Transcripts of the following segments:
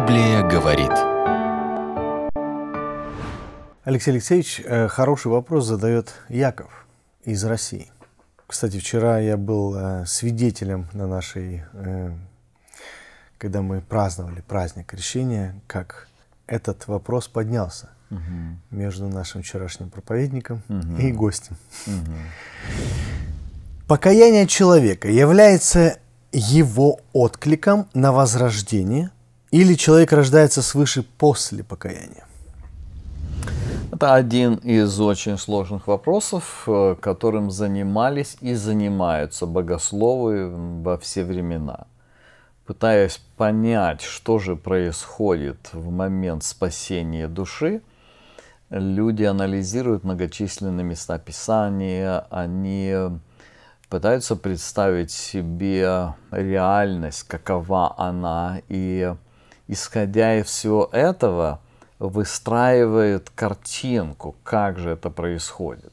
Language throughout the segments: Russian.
Библия говорит. Алексей Алексеевич э, хороший вопрос задает Яков из России. Кстати, вчера я был э, свидетелем на нашей, э, когда мы праздновали праздник крещения, как этот вопрос поднялся угу. между нашим вчерашним проповедником угу. и гостем. Угу. Покаяние человека является его откликом на возрождение – или человек рождается свыше после покаяния? Это один из очень сложных вопросов, э, которым занимались и занимаются богословы во все времена. Пытаясь понять, что же происходит в момент спасения души, люди анализируют многочисленные места Писания, они пытаются представить себе реальность, какова она, и исходя из всего этого, выстраивает картинку, как же это происходит.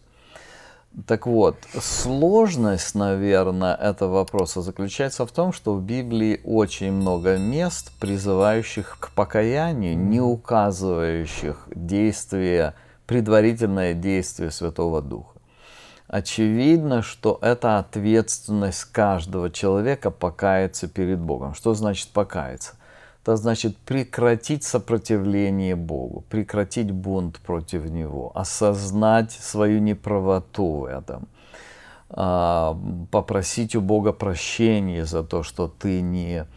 Так вот, сложность, наверное, этого вопроса заключается в том, что в Библии очень много мест, призывающих к покаянию, не указывающих действие, предварительное действие Святого Духа. Очевидно, что это ответственность каждого человека покаяться перед Богом. Что значит покаяться? это значит прекратить сопротивление Богу, прекратить бунт против Него, осознать свою неправоту в этом, а, попросить у Бога прощения за то, что ты не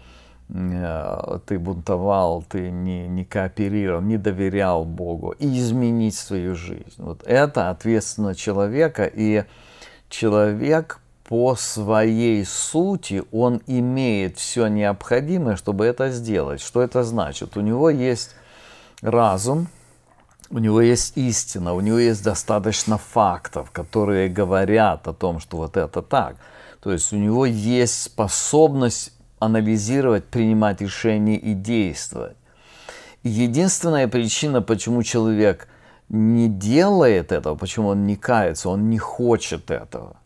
э, ты бунтовал, ты не, не кооперировал, не доверял Богу, и изменить свою жизнь. Вот это ответственность человека, и человек по своей сути он имеет все необходимое, чтобы это сделать. Что это значит? У него есть разум, у него есть истина, у него есть достаточно фактов, которые говорят о том, что вот это так. То есть у него есть способность анализировать, принимать решения и действовать. И единственная причина, почему человек не делает этого, почему он не кается, он не хочет этого –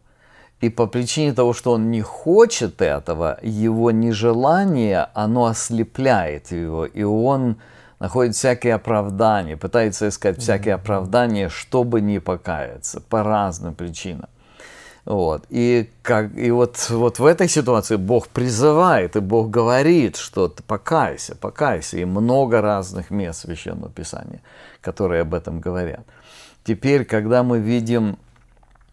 и по причине того, что он не хочет этого, его нежелание, оно ослепляет его, и он находит всякие оправдания, пытается искать всякие оправдания, чтобы не покаяться, по разным причинам. Вот. И, как, и вот, вот в этой ситуации Бог призывает, и Бог говорит, что ты покайся, покайся. И много разных мест Священного Писания, которые об этом говорят. Теперь, когда мы видим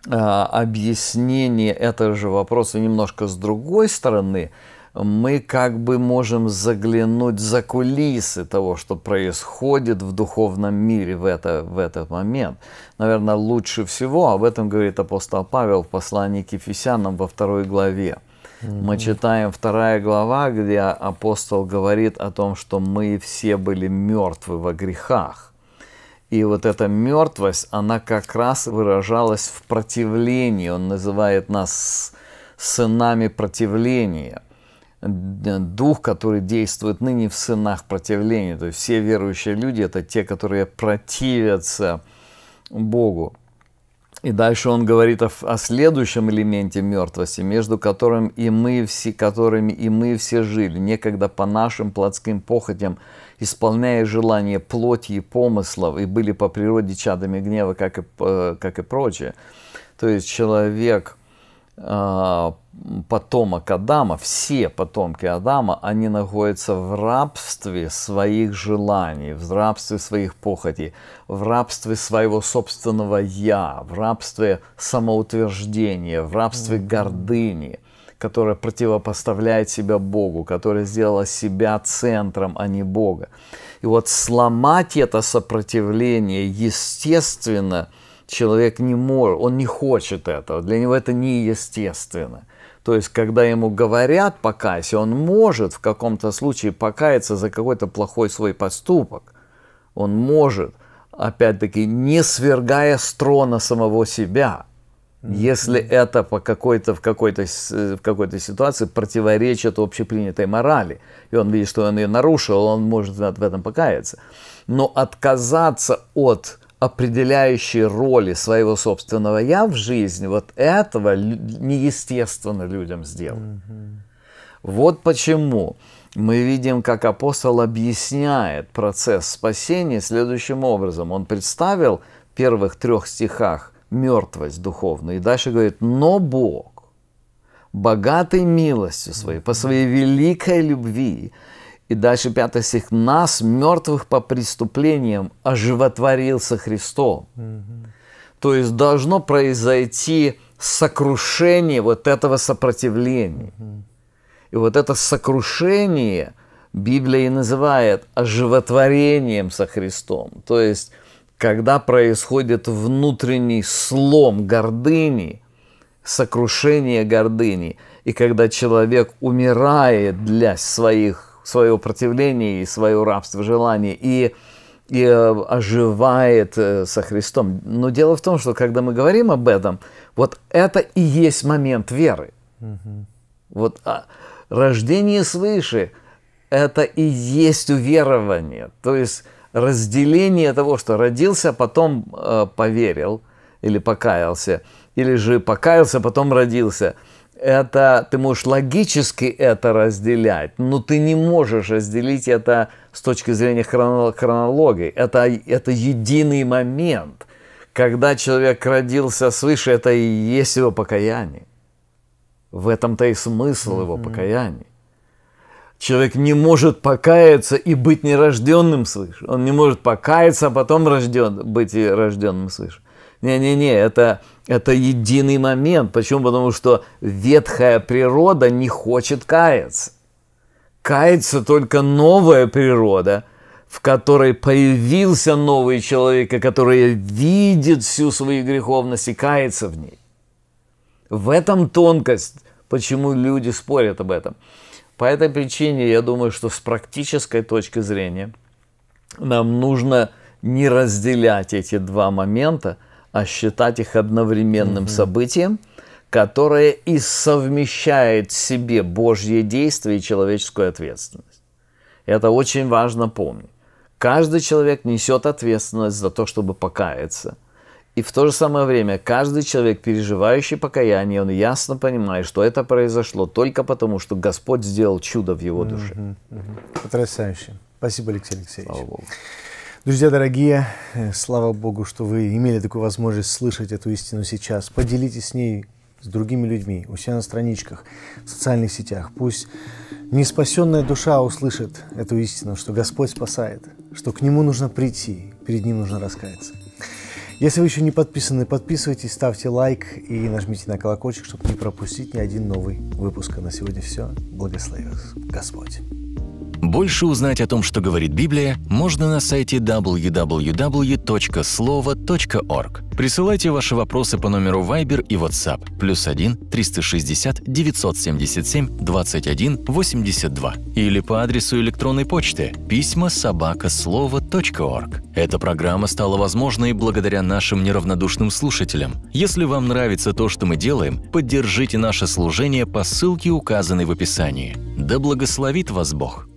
Э, объяснение этого же вопроса немножко с другой стороны, мы как бы можем заглянуть за кулисы того, что происходит в духовном мире в, это, в этот момент. Наверное, лучше всего об этом говорит апостол Павел в послании к Ефесянам во второй главе. Mm-hmm. Мы читаем вторая глава, где апостол говорит о том, что мы все были мертвы во грехах. И вот эта мертвость, она как раз выражалась в противлении. Он называет нас сынами противления. Дух, который действует ныне в сынах противления. То есть все верующие люди – это те, которые противятся Богу. И дальше он говорит о, о следующем элементе мертвости, между которым и мы все, которыми и мы все жили, некогда по нашим плотским похотям, исполняя желания плоти и помыслов, и были по природе чадами гнева, как и, э, как и прочее. То есть человек а, потомок Адама, все потомки Адама, они находятся в рабстве своих желаний, в рабстве своих похотей, в рабстве своего собственного «я», в рабстве самоутверждения, в рабстве гордыни, которая противопоставляет себя Богу, которая сделала себя центром, а не Бога. И вот сломать это сопротивление, естественно, человек не может, он не хочет этого, для него это неестественно – то есть, когда ему говорят покайся, он может в каком-то случае покаяться за какой-то плохой свой поступок. Он может, опять-таки, не свергая с трона самого себя, если это по какой-то, в, какой-то, э, в какой-то ситуации противоречит общепринятой морали. И он видит, что он ее нарушил, он может в этом покаяться. Но отказаться от определяющей роли своего собственного я в жизни, вот этого неестественно людям сделать. Mm-hmm. Вот почему мы видим, как апостол объясняет процесс спасения следующим образом. Он представил в первых трех стихах мертвость духовную и дальше говорит, но Бог, богатый милостью своей, по своей великой любви, и дальше пятый стих. Нас, мертвых по преступлениям, оживотворился Христом. Угу. То есть должно произойти сокрушение вот этого сопротивления. Угу. И вот это сокрушение Библия и называет оживотворением со Христом. То есть, когда происходит внутренний слом гордыни, сокрушение гордыни, и когда человек умирает для своих свое упротивление и свое рабство желаний и, и э, оживает э, со Христом. Но дело в том, что когда мы говорим об этом, вот это и есть момент веры. Угу. Вот а, рождение свыше – это и есть уверование, то есть разделение того, что родился, а потом э, поверил или покаялся, или же покаялся, а потом родился – это ты можешь логически это разделять, но ты не можешь разделить это с точки зрения хронологии. Это, это единый момент. Когда человек родился свыше, это и есть его покаяние. В этом-то и смысл mm-hmm. его покаяния. Человек не может покаяться и быть нерожденным свыше. Он не может покаяться, а потом рожден, быть и рожденным свыше. Не-не-не, это, это единый момент. Почему? Потому что ветхая природа не хочет каяться. Кается только новая природа, в которой появился новый человек, который видит всю свою греховность и кается в ней. В этом тонкость, почему люди спорят об этом. По этой причине я думаю, что с практической точки зрения нам нужно не разделять эти два момента, а считать их одновременным mm событием, которое и совмещает в себе Божье действие и человеческую ответственность. Это очень важно помнить. Каждый человек несет ответственность за то, чтобы покаяться. И в то же самое время каждый человек, переживающий покаяние, он ясно понимает, что это произошло только потому, что Господь сделал чудо в его душе. Mm-hmm. Потрясающе. Спасибо, Алексей Алексеевич. Слава Богу. Друзья дорогие, э, слава Богу, что вы имели такую возможность слышать эту истину сейчас. Поделитесь с ней с другими людьми, у себя на страничках, в социальных сетях. Пусть неспасенная душа услышит эту истину, что Господь спасает, что к Нему нужно прийти, перед Ним нужно раскаяться. Если вы еще не подписаны, подписывайтесь, ставьте лайк и нажмите на колокольчик, чтобы не пропустить ни один новый выпуск. А на сегодня все. Благослови вас Господь. Больше узнать о том, что говорит Библия, можно на сайте www.слово.org. Присылайте ваши вопросы по номеру Viber и WhatsApp плюс 1 360 977 21 82 или по адресу электронной почты письма собакаслово.орг. Эта программа стала возможной благодаря нашим неравнодушным слушателям. Если вам нравится то, что мы делаем, поддержите наше служение по ссылке, указанной в описании. Да благословит вас Бог!